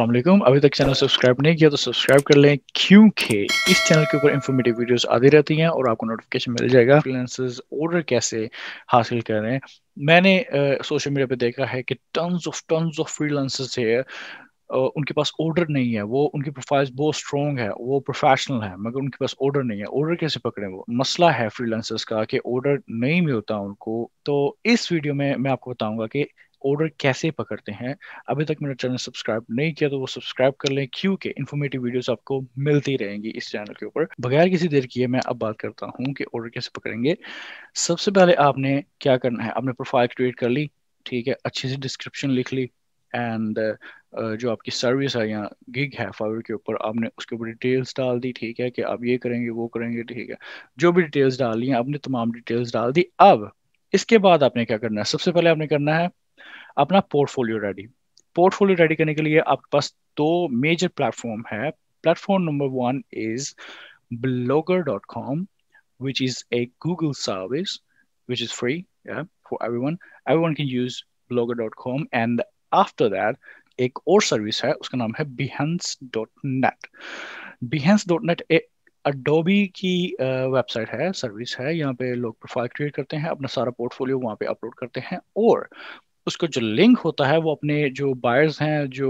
असलम अभी तक channel subscribe नहीं किया तो सब्सक्राइब कर लें क्योंकि इस चैनल के ऊपर इन्फॉर्मेटिव वीडियोस आती रहती हैं और आपको नोटिफिकेशन मिल जाएगा फ्रीलांसर्स ऑर्डर कैसे हासिल करें मैंने सोशल uh, मीडिया पे देखा है कि tons of tons of freelancers है उनके पास ऑर्डर नहीं है वो उनकी प्रोफाइल बहुत स्ट्रॉन्ग है वो प्रोफेशनल है मगर उनके पास ऑर्डर नहीं है ऑर्डर कैसे पकड़े वो मसला है फ्रीलांसर्स का कि ऑर्डर नहीं मिलता उनको तो इस वीडियो में मैं आपको बताऊंगा कि ऑर्डर कैसे पकड़ते हैं अभी तक मेरा चैनल सब्सक्राइब नहीं किया तो वो सब्सक्राइब कर लें क्योंकि इन्फॉर्मेटिव वीडियोस आपको मिलती रहेंगी इस चैनल के ऊपर बगैर किसी देर किए मैं अब बात करता हूँ कि ऑर्डर कैसे पकड़ेंगे सबसे पहले आपने क्या करना है आपने प्रोफाइल क्रिएट कर ली ठीक है अच्छी सी डिस्क्रिप्शन लिख ली एंड uh, जो आपकी सर्विस है या गिग है फाइवर के ऊपर आपने उसके ऊपर डिटेल्स डाल दी ठीक है कि आप ये करेंगे वो करेंगे ठीक है जो भी डिटेल्स डाल ली आपने तमाम डिटेल्स डाल दी अब इसके बाद आपने क्या करना है सबसे पहले आपने करना है अपना पोर्टफोलियो रेडी पोर्टफोलियो रेडी करने के लिए आपके पास दो मेजर प्लेटफॉर्म है platform number one is blogger dot com which is a Google service which is free one can use blogger dot com and after that एक और सर्विस है उसका नाम है डॉट डॉट नेट एक अडोबी की website है सर्विस है यहाँ पे लोग प्रोफाइल क्रिएट करते हैं अपना सारा पोर्टफोलियो वहाँ पे अपलोड करते हैं और उसका जो लिंक होता है वो अपने जो बायर्स हैं जो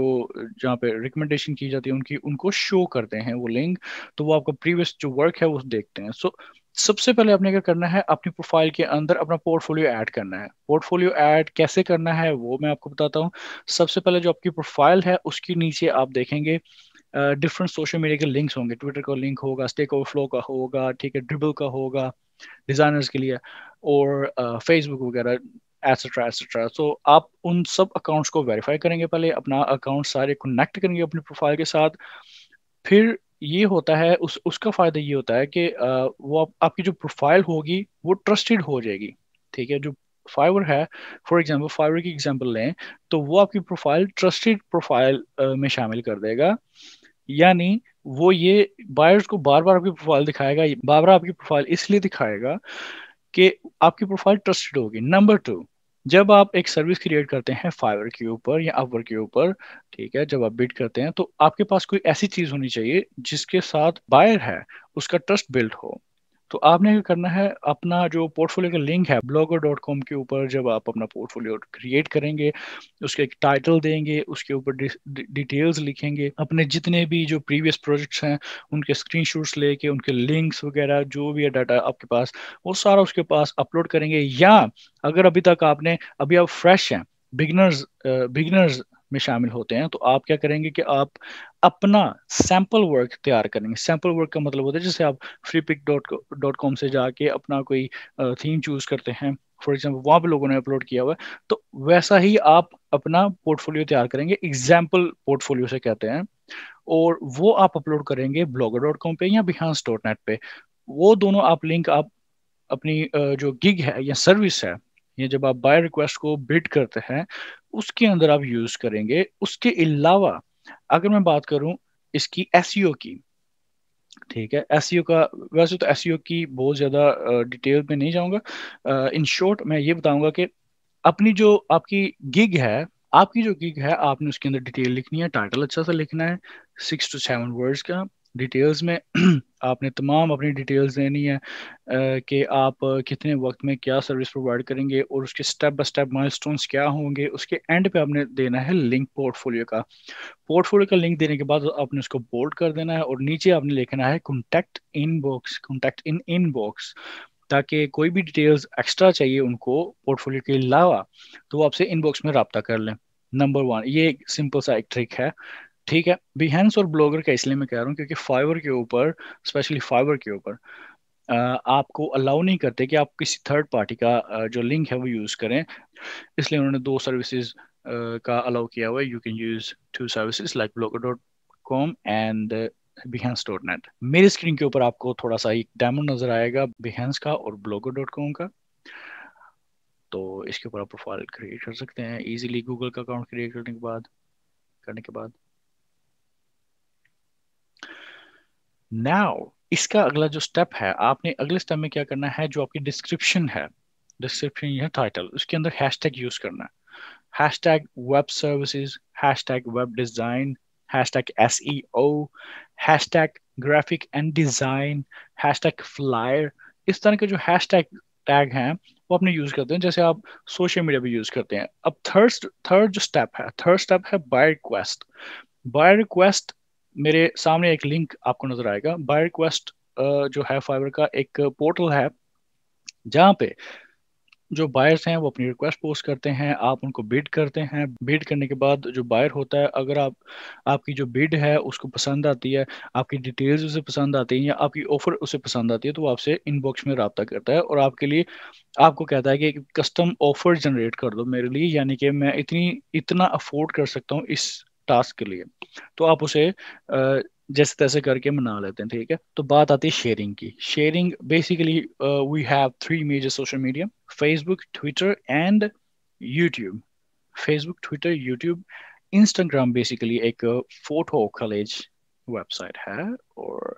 जहाँ पे रिकमेंडेशन की जाती है उनकी उनको शो करते हैं वो लिंक तो वो आपका प्रीवियस जो वर्क है वो देखते हैं सो so, सबसे पहले आपने क्या करना है अपनी प्रोफाइल के अंदर अपना पोर्टफोलियो ऐड करना है पोर्टफोलियो ऐड कैसे करना है वो मैं आपको बताता हूँ सबसे पहले जो आपकी प्रोफाइल है उसके नीचे आप देखेंगे डिफरेंट सोशल मीडिया के लिंक्स होंगे ट्विटर का लिंक होगा स्टेक ओवरफ्लो का होगा ठीक है ड्रिबल का होगा डिजाइनर्स के लिए और फेसबुक वगैरह एसेट्रा एसेट्रा तो आप उन सब अकाउंट्स को वेरीफाई करेंगे पहले अपना अकाउंट सारे कनेक्ट करेंगे अपने प्रोफाइल के साथ फिर ये होता है उस उसका फ़ायदा ये होता है कि आ, वो आप, आपकी जो प्रोफाइल होगी वो ट्रस्टेड हो जाएगी ठीक है जो फाइवर है फॉर एग्जांपल फाइवर की एग्जांपल लें तो वो आपकी प्रोफाइल ट्रस्टेड प्रोफाइल में शामिल कर देगा यानी वो ये बायर्स को बार बार आपकी प्रोफाइल दिखाएगा बार बार आपकी प्रोफाइल इसलिए दिखाएगा कि आपकी प्रोफाइल ट्रस्टेड होगी नंबर टू जब आप एक सर्विस क्रिएट करते हैं फाइवर के ऊपर या अपवर के ऊपर ठीक है जब आप बिड करते हैं तो आपके पास कोई ऐसी चीज होनी चाहिए जिसके साथ बायर है उसका ट्रस्ट बिल्ड हो तो आपने क्या करना है अपना जो पोर्टफोलियो का लिंक है ब्लॉगर डॉट कॉम के ऊपर जब आप अपना पोर्टफोलियो क्रिएट करेंगे उसके एक टाइटल देंगे उसके ऊपर डिटेल्स लिखेंगे अपने जितने भी जो प्रीवियस प्रोजेक्ट्स हैं उनके स्क्रीन लेके उनके लिंक्स वगैरह जो भी है डाटा आपके पास वो सारा उसके पास अपलोड करेंगे या अगर अभी तक आपने अभी आप फ्रेश हैं बिगनर्स बिगनर्स में शामिल होते हैं तो आप क्या करेंगे कि आप अपना सैंपल वर्क तैयार करेंगे सैंपल वर्क का मतलब होता है जैसे आप Freepik dot dot com से जाके अपना कोई थीम चूज करते हैं फॉर एग्जाम्पल वहाँ पे लोगों ने अपलोड किया हुआ है तो वैसा ही आप अपना पोर्टफोलियो तैयार करेंगे एग्जाम्पल पोर्टफोलियो से कहते हैं और वो आप अपलोड करेंगे ब्लॉगर डॉट कॉम पे या बिहांस डॉट नेट पे वो दोनों आप लिंक आप अपनी जो गिग है या सर्विस है ये जब आप बाय रिक्वेस्ट को बिट करते हैं उसके अंदर आप यूज करेंगे उसके अलावा अगर मैं बात करूं इसकी एस e की ठीक है एस e का वैसे तो एस e की बहुत ज़्यादा डिटेल में नहीं जाऊंगा इन शॉर्ट मैं ये बताऊंगा कि अपनी जो आपकी गिग है आपकी जो गिग है आपने उसके अंदर डिटेल लिखनी है टाइटल अच्छा सा लिखना है सिक्स टू सेवन वर्ड्स का डिटेल्स में आपने तमाम अपनी डिटेल्स देनी है कि आप कितने वक्त में क्या सर्विस प्रोवाइड करेंगे और उसके स्टेप बाय स्टेप माइलस्टोन्स क्या होंगे उसके एंड पे आपने देना है लिंक पोर्टफोलियो का पोर्टफोलियो का लिंक देने के बाद आपने उसको बोल्ड कर देना है और नीचे आपने लिखना है contact inbox contact in inbox ताकि कोई भी डिटेल्स एक्स्ट्रा चाहिए उनको पोर्टफोलियो के अलावा तो वो आपसे इनबॉक्स में रबता कर लें नंबर वन ये एक सिंपल सा एक ट्रिक है ठीक है बिहेंस और ब्लॉगर का इसलिए मैं कह रहा हूँ क्योंकि फाइवर के ऊपर स्पेशली फाइवर के ऊपर आपको अलाउ नहीं करते कि आप किसी थर्ड पार्टी का जो लिंक है वो यूज़ करें इसलिए उन्होंने दो सर्विसेज का अलाउ किया हुआ है you can use two services like blogger dot com and Behance dot net मेरी स्क्रीन के ऊपर आपको थोड़ा सा एक डायमंड नज़र आएगा बिहेंस का और ब्लॉगर डॉट कॉम का तो इसके ऊपर आप प्रोफाइल क्रिएट कर सकते हैं ईजिली गूगल का अकाउंट क्रिएट करने के बाद करने के बाद नाउ इसका अगला जो स्टेप है आपने अगले स्टेप में क्या करना है जो आपकी डिस्क्रिप्शन है डिस्क्रिप्शन या टाइटल उसके अंदर हैशटैग यूज करना hashtag web services hashtag web design hashtag SEO hashtag graphic and design hashtag flyer इस तरह के जो हैशटैग टैग हैं वो आपने यूज करते हैं जैसे आप सोशल मीडिया भी यूज करते हैं अब थर्ड थर्ड जो स्टेप है थर्ड स्टेप है बाय रिक्वेस्ट बाय रिक्वेस्ट मेरे सामने एक लिंक आपको नजर आएगा बाय रिक्वेस्ट जो है फाइबर का एक पोर्टल है जहाँ पे जो बायर्स हैं वो अपनी रिक्वेस्ट पोस्ट करते हैं आप उनको बिड करते हैं बिड करने के बाद जो बायर होता है अगर आप आपकी जो बिड है उसको पसंद आती है आपकी डिटेल्स उसे पसंद आती है या आपकी ऑफर उसे पसंद आती है तो वो आपसे इनबॉक्स में रबता करता है और आपके लिए आपको कहता है कि कस्टम ऑफर जनरेट कर दो मेरे लिए यानी कि मैं इतनी इतना अफोर्ड कर सकता हूँ इस टास्क के लिए तो आप उसे जैसे तैसे करके मना लेते हैं ठीक है तो बात आती है शेयरिंग की sharing basically we have three major social media Facebook Twitter and YouTube Facebook Twitter YouTube Instagram basically एक फोटो कॉलेज वेबसाइट है और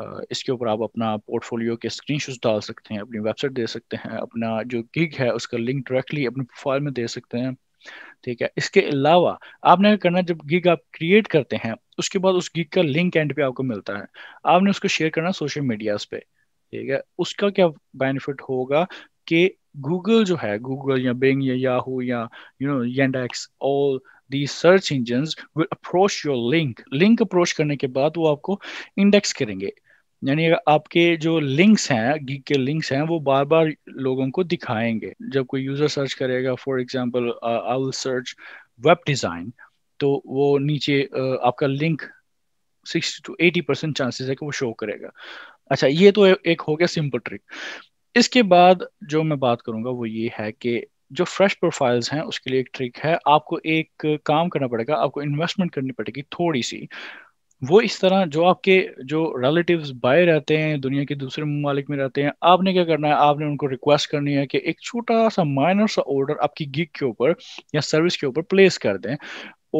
Uh, इसके ऊपर आप अपना पोर्टफोलियो के स्क्रीनशॉट्स डाल सकते हैं अपनी वेबसाइट दे सकते हैं अपना जो गिग है उसका लिंक डायरेक्टली अपने प्रोफाइल में दे सकते हैं ठीक है इसके अलावा आपने करना जब गिग आप क्रिएट करते हैं उसके बाद उस गिग का लिंक एंड पे आपको मिलता है आपने उसको शेयर करना सोशल मीडियाज पे ठीक है उसका क्या बेनिफिट होगा कि गूगल जो है गूगल या बिंग या याहू या you know Yandex all the search engine will approach your link link approach करने के बाद वो आपको इंडेक्स करेंगे यानी आपके जो लिंक्स हैं गीक के लिंक्स हैं वो बार बार लोगों को दिखाएंगे जब कोई यूजर सर्च करेगा for example I will search web design तो वो नीचे uh, आपका link sixty two eighty percent chances है कि वो शो करेगा अच्छा ये तो एक हो गया सिंपल ट्रिक इसके बाद जो मैं बात करूंगा वो ये है कि जो फ्रेश प्रोफाइल्स हैं उसके लिए एक ट्रिक है आपको एक काम करना पड़ेगा आपको इन्वेस्टमेंट करनी पड़ेगी थोड़ी सी वो इस तरह जो आपके जो रिलेटिव बाहर रहते हैं दुनिया के दूसरे ममालिक में रहते हैं आपने क्या करना है आपने उनको रिक्वेस्ट करनी है कि एक छोटा सा माइनर सा ऑर्डर आपकी गिग के ऊपर या सर्विस के ऊपर प्लेस कर दें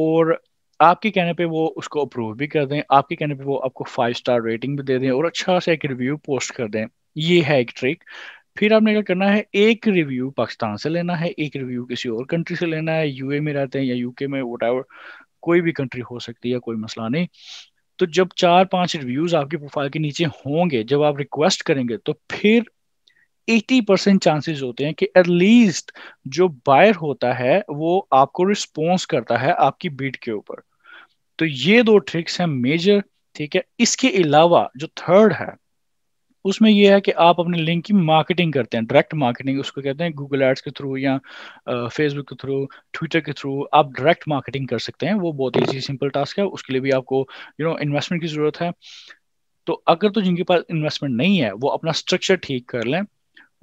और आपके कहने पे वो उसको अप्रूव भी कर दें आपके कहने पे वो आपको फाइव स्टार रेटिंग भी दे दें और अच्छा सा एक रिव्यू पोस्ट कर दें ये है एक ट्रिक फिर आपने क्या करना है एक रिव्यू पाकिस्तान से लेना है एक रिव्यू किसी और कंट्री से लेना है यूए में रहते हैं या यूके में वट कोई भी कंट्री हो सकती है कोई मसला नहीं तो जब चार पांच रिव्यूज आपके प्रोफाइल के नीचे होंगे जब आप रिक्वेस्ट करेंगे तो फिर 80 परसेंट चांसेस होते हैं कि एटलीस्ट जो बायर होता है वो आपको रिस्पॉन्स करता है आपकी बीट के ऊपर तो ये दो ट्रिक्स हैं मेजर ठीक है इसके अलावा जो थर्ड है उसमें यह है कि आप अपने लिंक की मार्केटिंग करते हैं डायरेक्ट मार्केटिंग उसको कहते हैं गूगल एड्स के थ्रू या फेसबुक के थ्रू ट्विटर के थ्रू आप डायरेक्ट मार्केटिंग कर सकते हैं वो बहुत ईजी सिंपल टास्क है उसके लिए भी आपको यू नो इन्वेस्टमेंट की ज़रूरत है तो अगर तो जिनके पास इन्वेस्टमेंट नहीं है वो अपना स्ट्रक्चर ठीक कर लें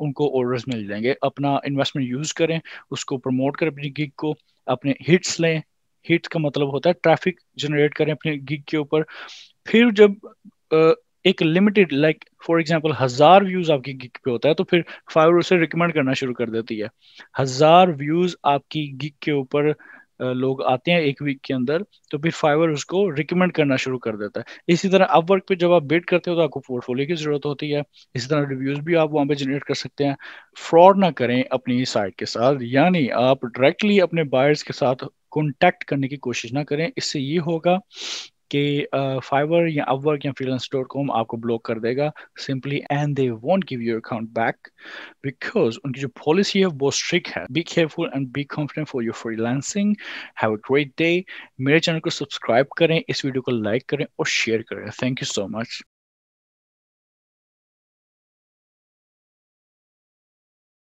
उनको ऑर्डर्स मिल जाएंगे अपना इन्वेस्टमेंट यूज़ करें उसको प्रमोट करें अपनी गिग को अपने हिट्स लें हिट्स का मतलब होता है ट्रैफिक जनरेट करें अपने गिग के ऊपर फिर जब एक लिमिटेड लाइक फॉर एग्जांपल हजार व्यूज आपकी गिग पे होता है तो फिर फाइवर उसे रिकमेंड करना शुरू कर देती है हजार व्यूज आपकी गिग के ऊपर लोग आते हैं एक वीक के अंदर तो फिर फाइवर उसको रिकमेंड करना शुरू कर देता है इसी तरह अपवर्क पे जब आप बेट करते हो तो आपको पोर्टफोलियो की जरूरत होती है इसी तरह रिव्यूज भी आप वहां पे जनरेट कर सकते हैं फ्रॉड ना करें अपनी साइट के साथ यानी आप डायरेक्टली अपने बायर्स के साथ कॉन्टेक्ट करने की कोशिश ना करें इससे ये होगा कि फाइवर या अवर या फ्रीलांस डॉट कॉम आपको ब्लॉक कर देगा simply and they won't give your account back because उनकी जो पॉलिसी है वो स्ट्रिक्ट है be careful and be confident for your freelancing have a great day मेरे चैनल को सब्सक्राइब करें इस वीडियो को लाइक करें और शेयर करें थैंक यू सो मच